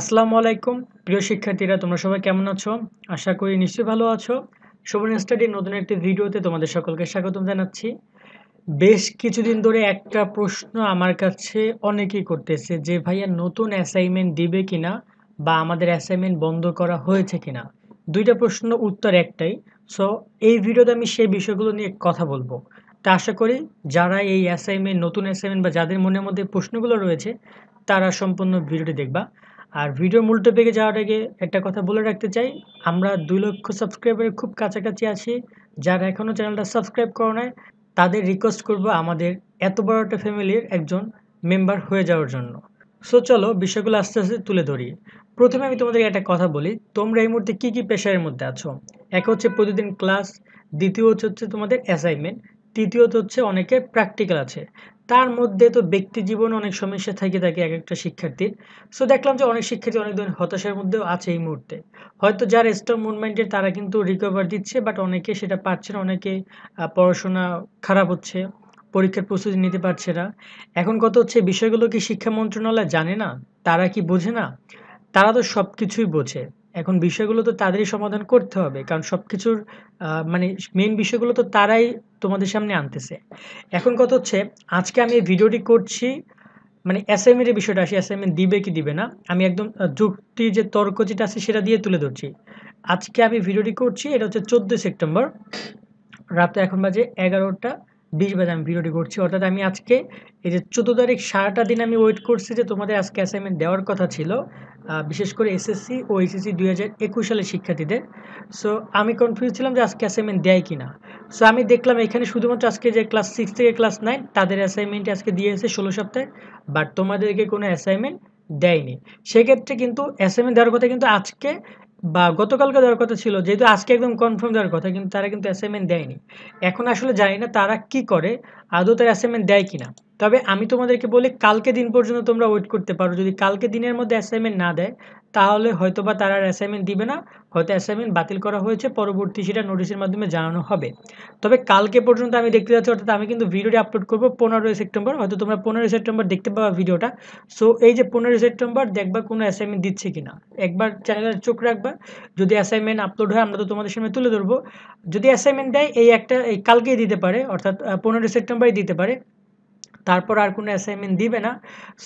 আসসালামু আলাইকুম প্রিয় শিক্ষার্থীরা তোমরা সবাই কেমন আছো আশা করি নিশ্চয়ই ভালো আছো সুবর্ণ স্টাডির নতুন একটি ভিডিওতে তোমাদের সকলকে স্বাগতম জানাচ্ছি বেশ কিছুদিন ধরে একটা প্রশ্ন আমার কাছে অনেকেই করতেছে যে ভাইয়া নতুন অ্যাসাইনমেন্ট দিবে কিনা বা আমাদের অ্যাসাইনমেন্ট বন্ধ করা হয়েছে কিনা দুইটা প্রশ্ন উত্তর একটাই সো এই ভিডিওতে আমি সেই বিষয়গুলো নিয়ে কথা বলবো তা আশা করি যারা এই অ্যাসাইনমেন্ট নতুন অ্যাসাইনমেন্ট বা যাদের মনের মধ্যে প্রশ্নগুলো রয়েছে তারা সম্পূর্ণ ভিডিওটি দেখবা আর ভিডিও মূলটা পেকে যাওয়ার আগে একটা কথা বলে রাখতে চাই আমরা দুই লক্ষ সাবস্ক্রাইবারের খুব কাছাকাছি আছি যারা এখনও চ্যানেলটা সাবস্ক্রাইব করো নাই তাদের রিকোয়েস্ট করব আমাদের এত বড় একটা ফ্যামিলির একজন মেম্বার হয়ে যাওয়ার জন্য সো চলো বিষয়গুলো আস্তে আস্তে তুলে ধরি প্রথমে আমি তোমাদেরকে একটা কথা বলি তোমরা এই মুহূর্তে কী কী পেশার মধ্যে আছো এক হচ্ছে প্রতিদিন ক্লাস দ্বিতীয় হচ্ছে হচ্ছে তোমাদের অ্যাসাইনমেন্ট তৃতীয়ত হচ্ছে অনেকের প্র্যাকটিক্যাল আছে তার মধ্যে তো ব্যক্তি জীবনে অনেক সমস্যা থাকে থাকে এক একটা শিক্ষার্থীর সো দেখলাম যে অনেক শিক্ষার্থী অনেক ধরনের হতাশার মধ্যেও আছে এই মুহূর্তে হয়তো যার স্ট্রং মুভমেন্টের তারা কিন্তু রিকভার দিচ্ছে বাট অনেকে সেটা পাচ্ছে না অনেকে পড়াশোনা খারাপ হচ্ছে পরীক্ষার প্রস্তুতি নিতে পারছে না এখন কত হচ্ছে বিষয়গুলো কি শিক্ষা মন্ত্রণালয় জানে না তারা কি বোঝে না তারা তো সব কিছুই বোঝে এখন বিষয়গুলো তো তাদেরই সমাধান করতে হবে কারণ সব কিছুর মানে মেন বিষয়গুলো তো তারাই তোমাদের সামনে আনতেছে এখন কত হচ্ছে আজকে আমি এই ভিডিওটি করছি মানে অ্যাসাইনমেন্ট এর বিষয়টা আসি অ্যাসাইনমেন্ট দিবে কি দিবে না আমি একদম যুক্তি যে তর্ক যেটা আছে সেটা দিয়ে তুলে ধরছি আজকে আমি ভিডিওটি করছি এটা হচ্ছে চোদ্দোই সেপ্টেম্বর রাতে এখন বাজে এগারোটা বিশ বাজে আমি ভিডিওটি করছি অর্থাৎ আমি আজকে এই যে চোদ্দো তারিখ সারাটা দিন আমি ওয়েট করছি যে তোমাদের আজকে অ্যাসাইনমেন্ট দেওয়ার কথা ছিল বিশেষ করে এসএসসি ও এসএসসি দুই হাজার একুশ সালের শিক্ষার্থীদের সো আমি কনফিউজ ছিলাম যে আজকে অ্যাসাইনমেন্ট দেয় কি না সো আমি দেখলাম এখানে শুধুমাত্র আজকে যে ক্লাস সিক্স থেকে ক্লাস নাইন তাদের অ্যাসাইনমেন্ট আজকে দিয়ে এসে ষোলো সপ্তাহে বাট তোমাদেরকে কোনো অ্যাসাইনমেন্ট দেয়নি সেক্ষেত্রে কিন্তু অ্যাসাইনমেন্ট দেওয়ার কথা কিন্তু আজকে বা গতকালকে দেওয়ার কথা ছিল যেহেতু আজকে একদম কনফার্ম দেওয়ার কথা কিন্তু তারা কিন্তু অ্যাসাইনমেন্ট দেয়নি এখন আসলে জানি না তারা কি করে আদৌ তার অ্যাসাইনমেন্ট দেয় কি না তবে আমি তোমাদেরকে বলি কালকে দিন পর্যন্ত তোমরা ওয়েট করতে পারো যদি কালকে দিনের মধ্যে অ্যাসাইনমেন্ট না দেয় তাহলে হয়তো বা তারা আর অ্যাসাইনমেন্ট দিবে না হয়তো অ্যাসাইনমেন্ট বাতিল করা হয়েছে পরবর্তী সেটা নোটিশের মাধ্যমে জানানো হবে তবে কালকে পর্যন্ত আমি দেখতে যাচ্ছি অর্থাৎ আমি কিন্তু ভিডিওটি আপলোড করবো পনেরোই সেপ্টেম্বর হয়তো তোমরা পনেরোই সেপ্টেম্বর দেখতে পাবা ভিডিওটা সো এই যে পনেরোই সেপ্টেম্বর দেখবা কোনো অ্যাসাইনমেন্ট দিচ্ছে কি না একবার চ্যানেলের চোখ রাখবা যদি অ্যাসাইনমেন্ট আপলোড হয় আমরা তো তোমাদের সামনে তুলে ধরবো যদি অ্যাসাইনমেন্ট দেয় এই একটা এই কালকেই দিতে পারে অর্থাৎ পনেরোই সেপ্টেম্বরই দিতে পারে তারপর আর কোনো অ্যাসাইনমেন্ট দিবে না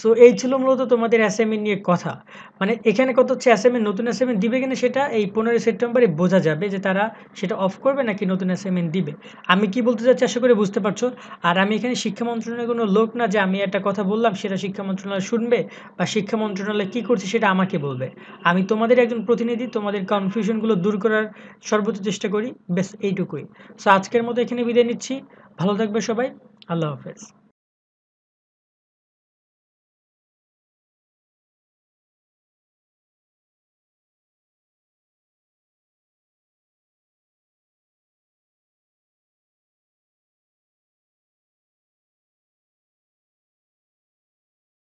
সো এই ছিল মূলত তোমাদের অ্যাসাইনমেন্ট নিয়ে কথা মানে এখানে কত হচ্ছে অ্যাসাইনমেন্ট নতুন অ্যাসাইনমেন্ট দিবে কিনা সেটা এই পনেরোই সেপ্টেম্বরে বোঝা যাবে যে তারা সেটা অফ করবে নাকি নতুন অ্যাসাইনমেন্ট দিবে আমি কি বলতে চাচ্ছি আশা করে বুঝতে পারছো আর আমি এখানে শিক্ষা মন্ত্রণালয়ের কোনো লোক না যে আমি একটা কথা বললাম সেটা শিক্ষা মন্ত্রণালয় শুনবে বা শিক্ষা মন্ত্রণালয় কি করছে সেটা আমাকে বলবে আমি তোমাদের একজন প্রতিনিধি তোমাদের কনফিউশনগুলো দূর করার সর্বোচ্চ চেষ্টা করি বেশ এইটুকুই সো আজকের মতো এখানে বিদায় নিচ্ছি ভালো থাকবে সবাই আল্লাহ হাফেজ